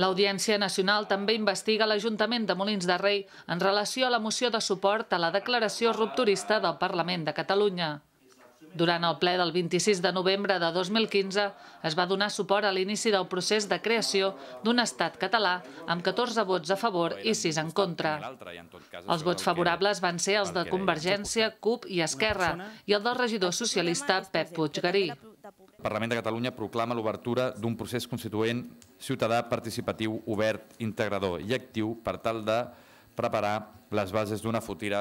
L'Audiència Nacional també investiga l'Ajuntament de Molins de Rei en relació a la moció de suport a la declaració rupturista del Parlament de Catalunya. Durant el ple del 26 de novembre de 2015 es va donar suport a l'inici del procés de creació d'un estat català amb 14 vots a favor i 6 en contra. Els vots favorables van ser els de Convergència, CUP i Esquerra i el del regidor socialista Pep Puiggarí. Parlament de Catalunya proclama l'obertura d'un procés constituent ciutadà participatiu, obert, integrador i actiu per tal de preparar les bases d'una futura,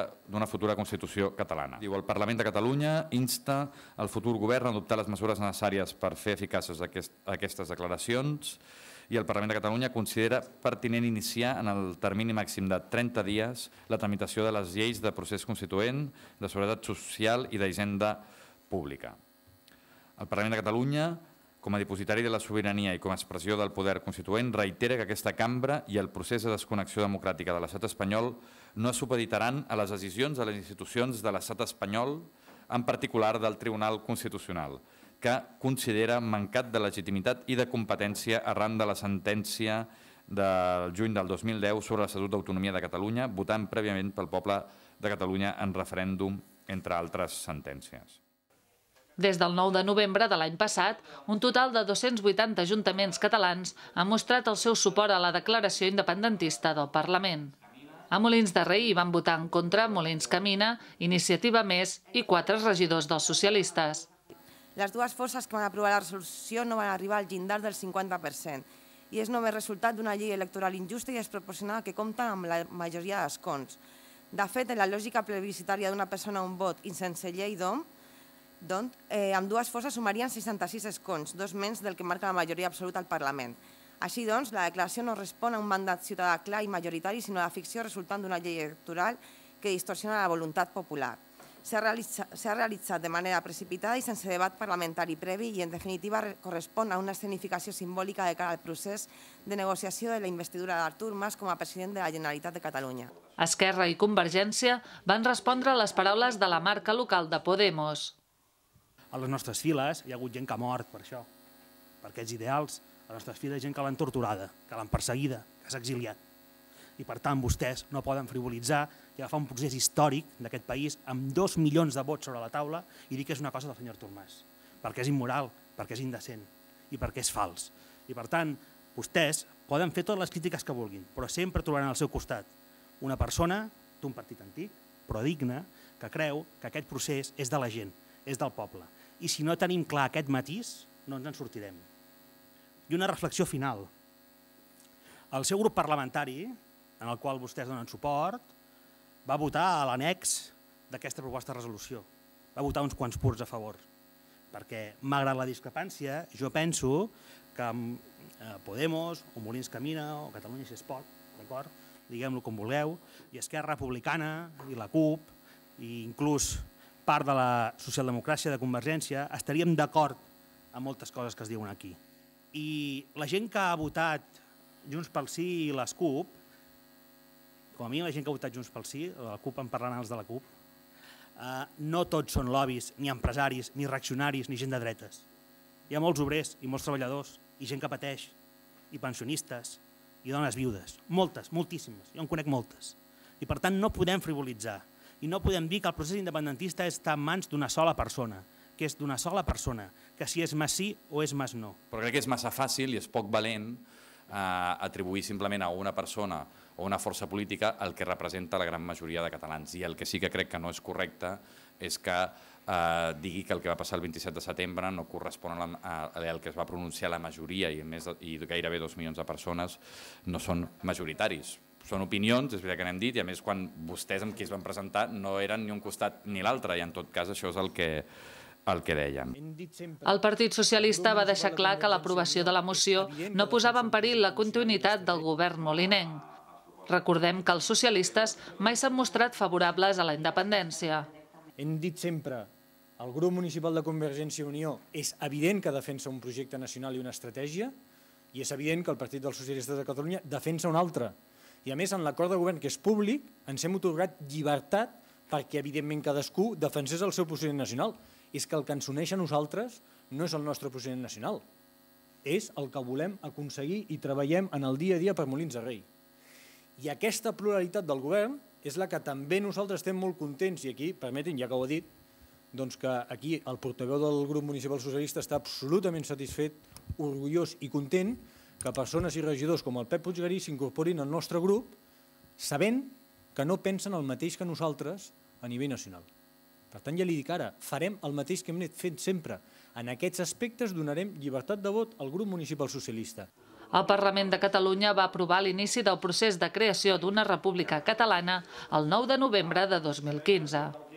futura Constitució catalana. Diu, el Parlament de Catalunya insta el futur govern a adoptar les mesures necessàries per fer eficaces aquest, aquestes declaracions i el Parlament de Catalunya considera pertinent iniciar en el termini màxim de 30 dies la tramitació de les lleis de procés constituent, de seguretat social i d'hisenda pública. El Parlament de Catalunya, com a dipositari de la sobirania i com a expressió del poder constituent, reitera que aquesta cambra i el procés de desconnexió democràtica de l'estat espanyol no es supeditaran a les decisions de les institucions de l'estat espanyol, en particular del Tribunal Constitucional, que considera mancat de legitimitat i de competència arran de la sentència del juny del 2010 sobre l'Estatut d'Autonomia de Catalunya, votant prèviament pel poble de Catalunya en referèndum, entre altres sentències. Des del 9 de novembre de l'any passat, un total de 280 ajuntaments catalans han mostrat el seu suport a la declaració independentista del Parlament. A Molins de Rei hi van votar en contra Molins Camina, Iniciativa Més i quatre regidors dels socialistes. Les dues forces que van aprovar la resolució no van arribar al llindar del 50% i és només resultat d'una llei electoral injusta i desproporcionada que compta amb la majoria d'escons. De fet, en la lògica plebiscitària d'una persona un vot i sense llei d'hom, doncs, eh, amb dues forces sumarien 66 escons, dos menys del que marca la majoria absoluta al Parlament. Així doncs, la declaració no respon a un mandat ciutadà clar i majoritari, sinó a la ficció resultant d'una llei electoral que distorsiona la voluntat popular. S'ha realitzat, realitzat de manera precipitada i sense debat parlamentari previ i, en definitiva, correspon a una escenificació simbòlica de cara al procés de negociació de la investidura d'Artur Mas com a president de la Generalitat de Catalunya. Esquerra i Convergència van respondre a les paraules de la marca local de Podemos a les nostres files hi ha hagut gent que ha mort per això, per aquests ideals. A les nostres files gent que l'han torturada, que l'han perseguida, que s'ha exiliat. I per tant vostès no poden frivolitzar i agafar un procés històric d'aquest país amb dos milions de vots sobre la taula i dir que és una cosa del senyor Artur Mas, perquè és immoral, perquè és indecent i perquè és fals. I per tant, vostès poden fer totes les crítiques que vulguin, però sempre trobaran al seu costat una persona d'un partit antic, però digne, que creu que aquest procés és de la gent, és del poble, i si no tenim clar aquest matís, no ens en sortirem. I una reflexió final. El seu grup parlamentari, en el qual vostès donen suport, va votar a l'annex d'aquesta proposta de resolució. Va votar uns quants punts a favor. Perquè, malgrat la discrepància, jo penso que mm, eh, Podemos, o Molins Camina, o Catalunya Si es pot, d'acord? Diguem-lo com vulgueu, i Esquerra Republicana, i la CUP, i inclús part de la socialdemocràcia de Convergència, estaríem d'acord amb moltes coses que es diuen aquí. I la gent que ha votat Junts pel Sí i les CUP, com a mi la gent que ha votat Junts pel Sí, la CUP en parlant els de la CUP, eh, no tots són lobbies, ni empresaris, ni reaccionaris, ni gent de dretes. Hi ha molts obrers i molts treballadors, i gent que pateix, i pensionistes, i dones viudes. Moltes, moltíssimes. Jo en conec moltes. I per tant no podem frivolitzar i no podem dir que el procés independentista està en mans d'una sola persona, que és d'una sola persona, que si és més sí o és més no. Però crec que és massa fàcil i és poc valent eh, atribuir simplement a una persona o una força política el que representa la gran majoria de catalans. I el que sí que crec que no és correcte és que eh, digui que el que va passar el 27 de setembre no correspon a, al que es va pronunciar la majoria i, més de, i gairebé dos milions de persones no són majoritaris són opinions, és veritat que n'hem dit, i a més quan vostès amb qui es van presentar no eren ni un costat ni l'altre, i en tot cas això és el que, el que dèiem. El Partit Socialista va deixar clar que l'aprovació de la moció no posava en perill la continuïtat del govern molinenc. Recordem que els socialistes mai s'han mostrat favorables a la independència. Hem dit sempre el grup municipal de Convergència i Unió és evident que defensa un projecte nacional i una estratègia i és evident que el Partit dels Socialistes de Catalunya defensa un altre. I a més, en l'acord de govern que és públic, ens hem otorgat llibertat perquè, evidentment, cadascú defensés el seu posicionament nacional. És que el que ens uneix a nosaltres no és el nostre posicionament nacional, és el que volem aconseguir i treballem en el dia a dia per Molins de Rei. I aquesta pluralitat del govern és la que també nosaltres estem molt contents, i aquí, permetin, ja que ho he dit, doncs que aquí el portaveu del grup municipal socialista està absolutament satisfet, orgullós i content que persones i regidors com el Pep Puiggarí s'incorporin al nostre grup sabent que no pensen el mateix que nosaltres a nivell nacional. Per tant, ja li dic ara, farem el mateix que hem anat fent sempre. En aquests aspectes donarem llibertat de vot al grup municipal socialista. El Parlament de Catalunya va aprovar l'inici del procés de creació d'una república catalana el 9 de novembre de 2015.